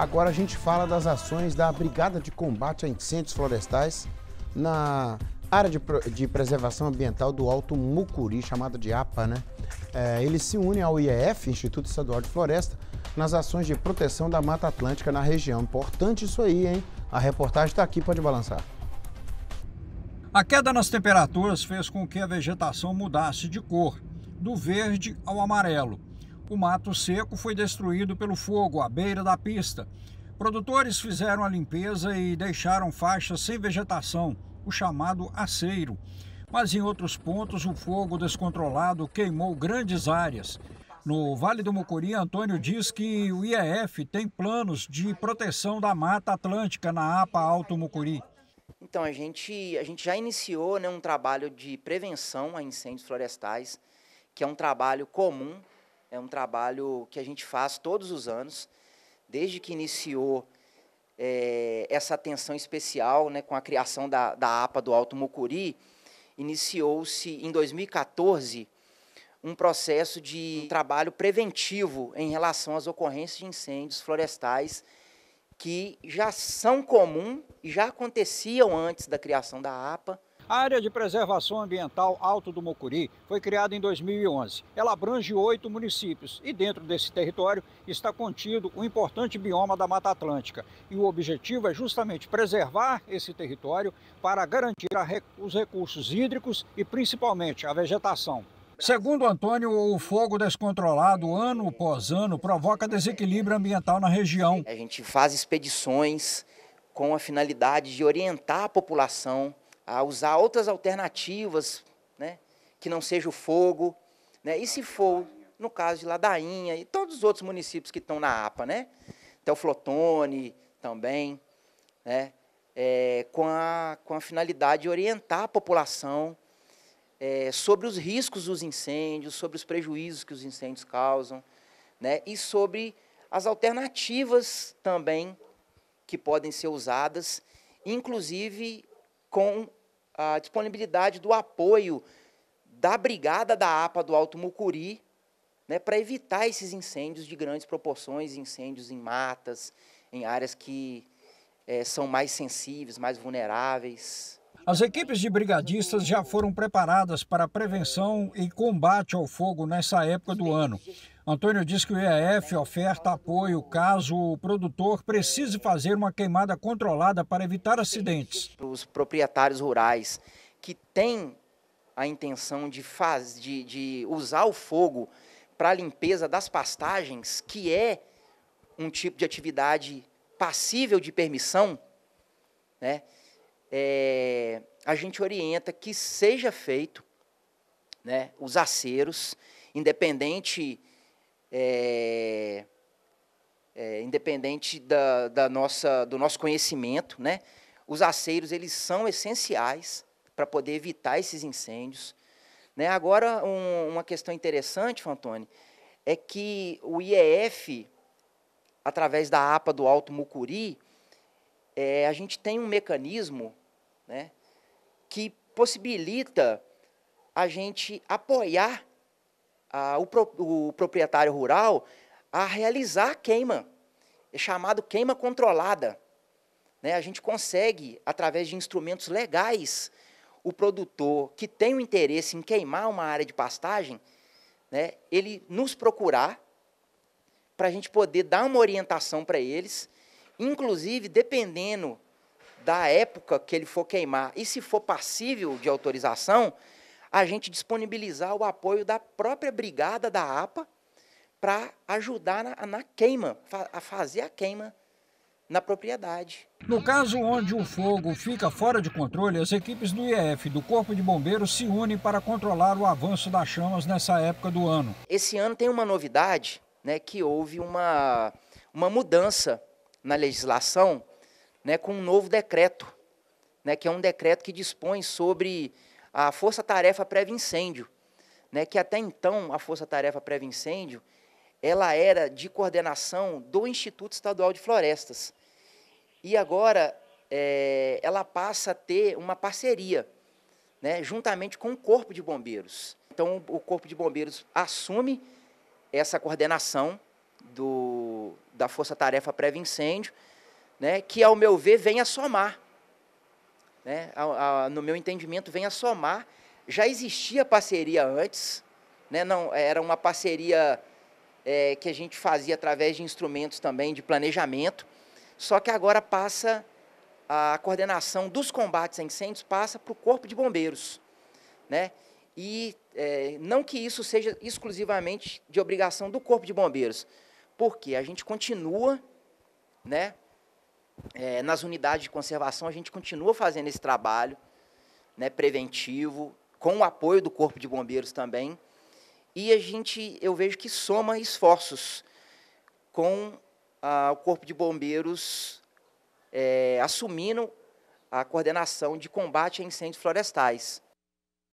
Agora a gente fala das ações da Brigada de Combate a Incêndios Florestais na área de, de preservação ambiental do Alto Mucuri, chamada de APA, né? É, ele se une ao IEF, Instituto Estadual de Floresta, nas ações de proteção da Mata Atlântica na região. Importante isso aí, hein? A reportagem está aqui, pode balançar. A queda nas temperaturas fez com que a vegetação mudasse de cor, do verde ao amarelo. O mato seco foi destruído pelo fogo à beira da pista. Produtores fizeram a limpeza e deixaram faixas sem vegetação, o chamado aceiro. Mas em outros pontos, o fogo descontrolado queimou grandes áreas. No Vale do Mucuri, Antônio diz que o IEF tem planos de proteção da Mata Atlântica na APA Alto Mucuri. Então, a gente, a gente já iniciou né, um trabalho de prevenção a incêndios florestais, que é um trabalho comum é um trabalho que a gente faz todos os anos, desde que iniciou é, essa atenção especial né, com a criação da, da APA do Alto Mucuri, iniciou-se em 2014 um processo de trabalho preventivo em relação às ocorrências de incêndios florestais que já são comum e já aconteciam antes da criação da APA a área de preservação ambiental Alto do Mocuri foi criada em 2011. Ela abrange oito municípios e dentro desse território está contido o um importante bioma da Mata Atlântica. E o objetivo é justamente preservar esse território para garantir rec... os recursos hídricos e principalmente a vegetação. Segundo Antônio, o fogo descontrolado ano após ano provoca desequilíbrio ambiental na região. A gente faz expedições com a finalidade de orientar a população a usar outras alternativas, né, que não seja o fogo, né, e se for, no caso de Ladainha e todos os outros municípios que estão na APA, né, Teoflotone também, né, é, com, a, com a finalidade de orientar a população é, sobre os riscos dos incêndios, sobre os prejuízos que os incêndios causam, né, e sobre as alternativas também que podem ser usadas, inclusive com a disponibilidade do apoio da brigada da APA do Alto Mucuri, né, para evitar esses incêndios de grandes proporções, incêndios em matas, em áreas que é, são mais sensíveis, mais vulneráveis. As equipes de brigadistas já foram preparadas para prevenção e combate ao fogo nessa época do ano. Antônio diz que o IEF oferta apoio caso o produtor precise fazer uma queimada controlada para evitar acidentes. Os proprietários rurais que têm a intenção de, faz, de, de usar o fogo para a limpeza das pastagens, que é um tipo de atividade passível de permissão, né? é, a gente orienta que seja feito né, os aceros, independente é, é, independente da, da, nossa, do nosso conhecimento, né, os aceiros eles são essenciais para poder evitar esses incêndios. Né? Agora, um, uma questão interessante, Fantoni, é que o IEF, através da APA do Alto Mucuri, é, a gente tem um mecanismo né, que possibilita a gente apoiar a, o, pro, o proprietário rural a realizar a queima, é chamado queima controlada. Né, a gente consegue, através de instrumentos legais, o produtor que tem o interesse em queimar uma área de pastagem, né, ele nos procurar para a gente poder dar uma orientação para eles, inclusive dependendo da época que ele for queimar. E se for passível de autorização, a gente disponibilizar o apoio da própria brigada da APA para ajudar na, na queima, a fazer a queima na propriedade. No caso onde o fogo fica fora de controle, as equipes do IEF do Corpo de Bombeiros se unem para controlar o avanço das chamas nessa época do ano. Esse ano tem uma novidade, né, que houve uma, uma mudança na legislação né, com um novo decreto, né, que é um decreto que dispõe sobre a força-tarefa pré incêndio né, que até então a força-tarefa pré incêndio ela era de coordenação do Instituto Estadual de Florestas. E agora é, ela passa a ter uma parceria, né, juntamente com o Corpo de Bombeiros. Então, o Corpo de Bombeiros assume essa coordenação do, da Força Tarefa pré Incêndio né, que, ao meu ver, vem a somar. Né, a, a, no meu entendimento, vem a somar. Já existia parceria antes, né, não era uma parceria é, que a gente fazia através de instrumentos também de planejamento, só que agora passa a coordenação dos combates a incêndios passa para o corpo de bombeiros, né? E é, não que isso seja exclusivamente de obrigação do corpo de bombeiros, porque a gente continua, né, é, nas unidades de conservação, a gente continua fazendo esse trabalho né, preventivo, com o apoio do Corpo de Bombeiros também. E a gente, eu vejo que soma esforços com ah, o Corpo de Bombeiros é, assumindo a coordenação de combate a incêndios florestais.